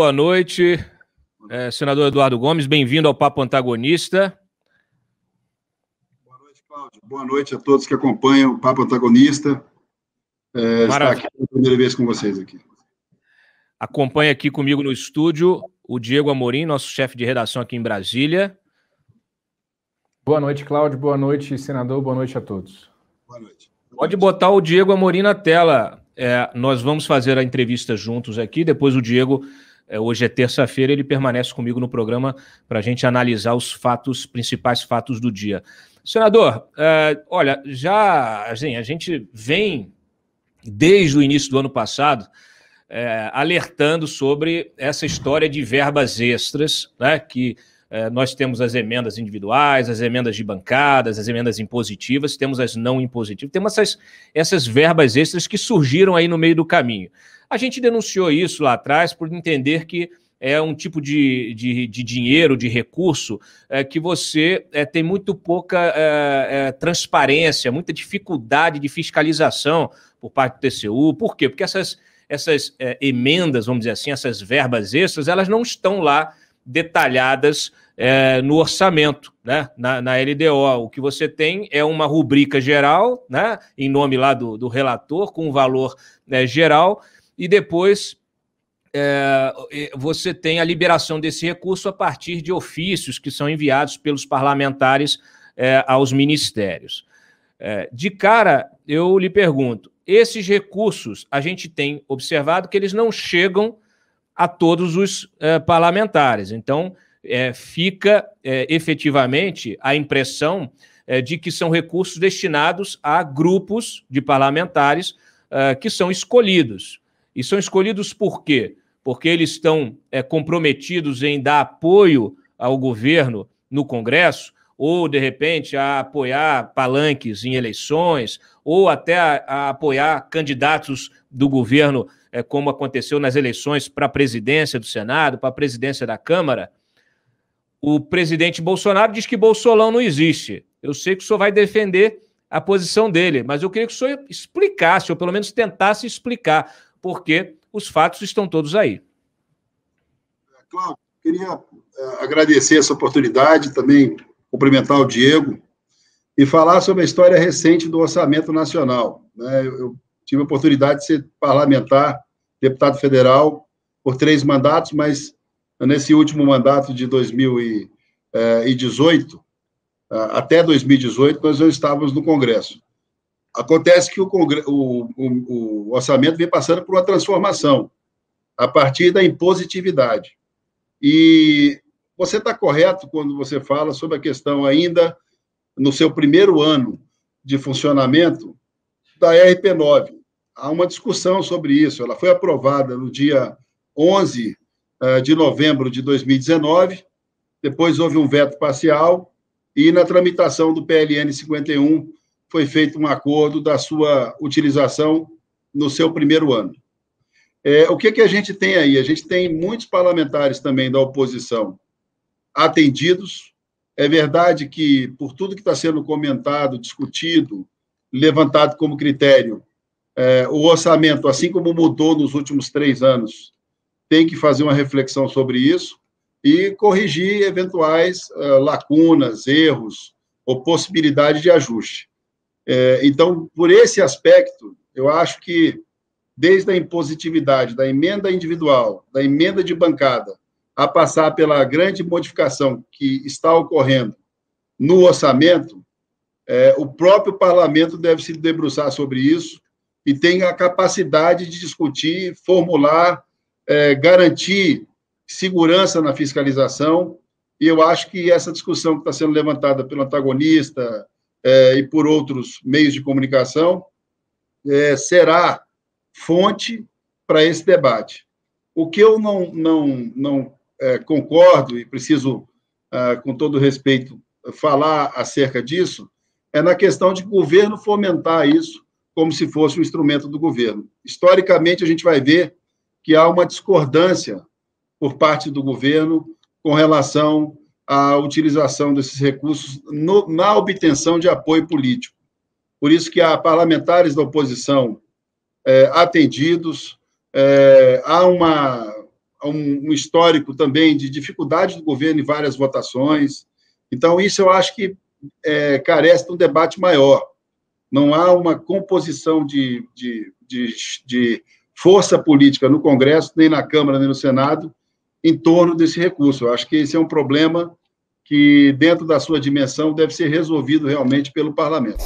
Boa noite, é, senador Eduardo Gomes, bem-vindo ao Papo Antagonista. Boa noite, Cláudio. Boa noite a todos que acompanham o Papo Antagonista. É, aqui pela primeira vez com vocês aqui. Acompanha aqui comigo no estúdio o Diego Amorim, nosso chefe de redação aqui em Brasília. Boa noite, Cláudio. Boa noite, senador. Boa noite a todos. Boa noite. Pode botar o Diego Amorim na tela. É, nós vamos fazer a entrevista juntos aqui, depois o Diego é, hoje é terça-feira, ele permanece comigo no programa para a gente analisar os fatos, principais fatos do dia. Senador, é, olha, já assim, a gente vem desde o início do ano passado é, alertando sobre essa história de verbas extras, né, que nós temos as emendas individuais, as emendas de bancadas, as emendas impositivas, temos as não impositivas, temos essas, essas verbas extras que surgiram aí no meio do caminho. A gente denunciou isso lá atrás por entender que é um tipo de, de, de dinheiro, de recurso, é, que você é, tem muito pouca é, é transparência, muita dificuldade de fiscalização por parte do TCU. Por quê? Porque essas, essas é, emendas, vamos dizer assim, essas verbas extras, elas não estão lá detalhadas é, no orçamento, né? Na, na, LDO. O que você tem é uma rubrica geral, né? em nome lá do, do relator, com um valor né, geral e depois é, você tem a liberação desse recurso a partir de ofícios que são enviados pelos parlamentares é, aos ministérios. É, de cara, eu lhe pergunto: esses recursos, a gente tem observado que eles não chegam a todos os é, parlamentares. Então, é, fica é, efetivamente a impressão de que são recursos destinados a grupos de parlamentares que são escolhidos e são escolhidos por quê? Porque eles estão é, comprometidos em dar apoio ao governo no Congresso, ou de repente a apoiar palanques em eleições, ou até a, a apoiar candidatos do governo, é, como aconteceu nas eleições para a presidência do Senado, para a presidência da Câmara. O presidente Bolsonaro diz que Bolsolão não existe. Eu sei que o senhor vai defender a posição dele, mas eu queria que o senhor explicasse, ou pelo menos tentasse explicar, porque os fatos estão todos aí. É, Cláudio, queria é, agradecer essa oportunidade, também cumprimentar o Diego e falar sobre a história recente do orçamento nacional. Né? Eu tive a oportunidade de ser parlamentar, deputado federal, por três mandatos, mas nesse último mandato de 2018, é, até 2018, nós não estávamos no Congresso. Acontece que o, o, o, o orçamento vem passando por uma transformação a partir da impositividade. E você está correto quando você fala sobre a questão ainda no seu primeiro ano de funcionamento da RP9. Há uma discussão sobre isso. Ela foi aprovada no dia 11 eh, de novembro de 2019, depois houve um veto parcial e na tramitação do PLN 51 foi feito um acordo da sua utilização no seu primeiro ano. É, o que, que a gente tem aí? A gente tem muitos parlamentares também da oposição atendidos. É verdade que, por tudo que está sendo comentado, discutido, levantado como critério, é, o orçamento, assim como mudou nos últimos três anos, tem que fazer uma reflexão sobre isso e corrigir eventuais uh, lacunas, erros ou possibilidade de ajuste. É, então, por esse aspecto, eu acho que desde a impositividade da emenda individual, da emenda de bancada, a passar pela grande modificação que está ocorrendo no orçamento, é, o próprio parlamento deve se debruçar sobre isso e tem a capacidade de discutir, formular, é, garantir segurança na fiscalização. E eu acho que essa discussão que está sendo levantada pelo antagonista, é, e por outros meios de comunicação, é, será fonte para esse debate. O que eu não, não, não é, concordo e preciso, é, com todo respeito, falar acerca disso é na questão de governo fomentar isso como se fosse um instrumento do governo. Historicamente, a gente vai ver que há uma discordância por parte do governo com relação a utilização desses recursos no, na obtenção de apoio político. Por isso que há parlamentares da oposição é, atendidos, é, há uma, um, um, histórico também de dificuldade do governo em várias votações. Então, isso eu acho que é, carece de um debate maior. Não há uma composição de, de, de, de força política no Congresso, nem na Câmara, nem no Senado, em torno desse recurso. Eu acho que esse é um problema que, dentro da sua dimensão, deve ser resolvido realmente pelo parlamento.